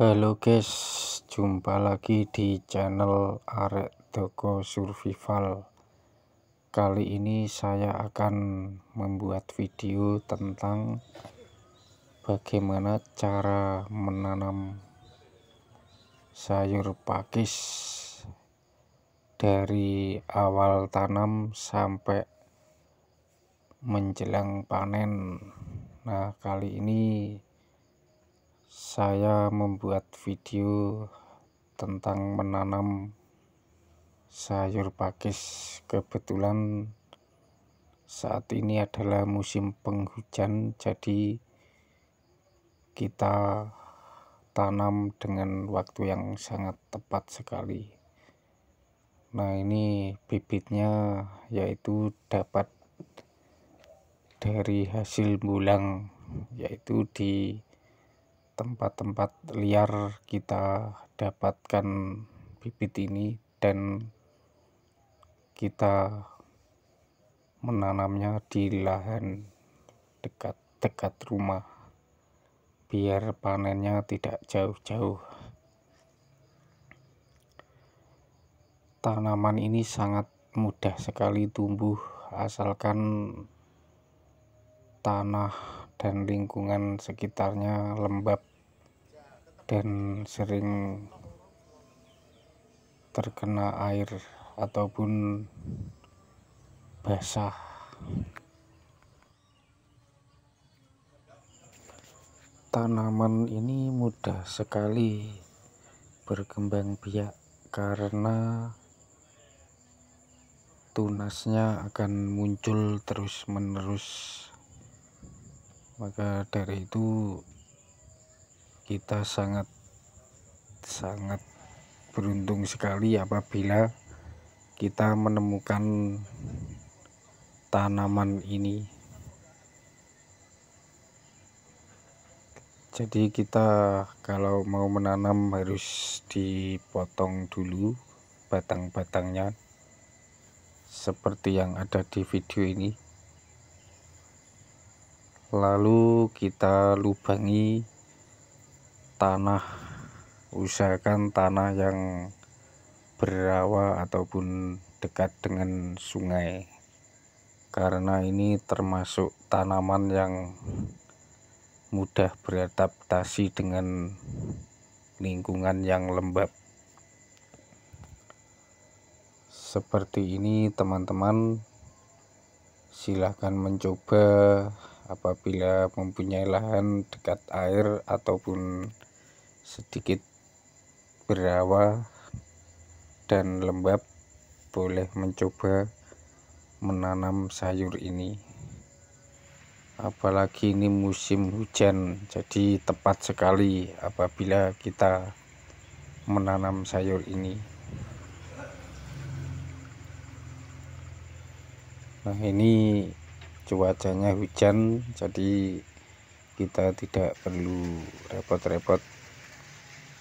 Halo guys, jumpa lagi di channel Arek Toko Survival. Kali ini saya akan membuat video tentang bagaimana cara menanam sayur pakis dari awal tanam sampai menjelang panen. Nah, kali ini saya membuat video tentang menanam sayur pakis kebetulan saat ini adalah musim penghujan jadi kita tanam dengan waktu yang sangat tepat sekali nah ini bibitnya yaitu dapat dari hasil bulang yaitu di tempat-tempat liar kita dapatkan bibit ini dan kita menanamnya di lahan dekat-dekat rumah biar panennya tidak jauh-jauh tanaman ini sangat mudah sekali tumbuh asalkan tanah dan lingkungan sekitarnya lembab dan sering terkena air ataupun basah tanaman ini mudah sekali berkembang biak karena tunasnya akan muncul terus menerus maka dari itu kita sangat sangat beruntung sekali apabila kita menemukan tanaman ini jadi kita kalau mau menanam harus dipotong dulu batang-batangnya seperti yang ada di video ini lalu kita lubangi tanah usahakan tanah yang berawa ataupun dekat dengan sungai karena ini termasuk tanaman yang mudah beradaptasi dengan lingkungan yang lembab seperti ini teman-teman silahkan mencoba apabila mempunyai lahan dekat air ataupun sedikit berawal dan lembab boleh mencoba menanam sayur ini apalagi ini musim hujan jadi tepat sekali apabila kita menanam sayur ini nah ini cuacanya hujan jadi kita tidak perlu repot-repot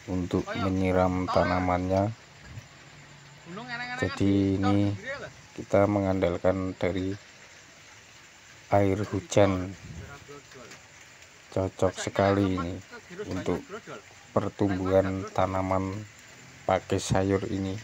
untuk menyiram tanamannya jadi ini kita mengandalkan dari air hujan cocok sekali ini untuk pertumbuhan tanaman pakai sayur ini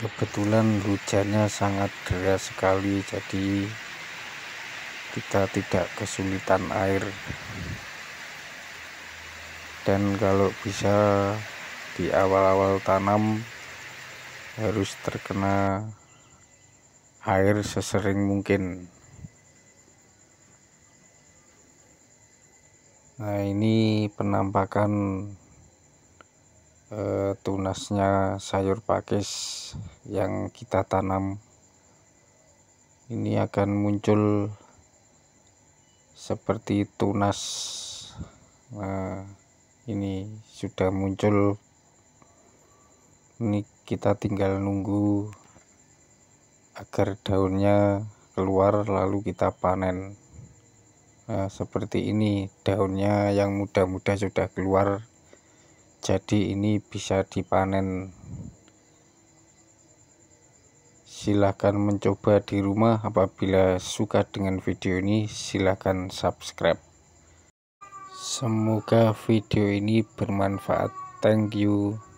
kebetulan hujannya sangat deras sekali jadi kita tidak kesulitan air dan kalau bisa di awal-awal tanam harus terkena air sesering mungkin nah ini penampakan eh, tunasnya sayur pakis yang kita tanam ini akan muncul seperti tunas nah, ini sudah muncul ini kita tinggal nunggu agar daunnya keluar lalu kita panen nah, seperti ini daunnya yang muda-muda sudah keluar jadi ini bisa dipanen silahkan mencoba di rumah apabila suka dengan video ini silahkan subscribe semoga video ini bermanfaat thank you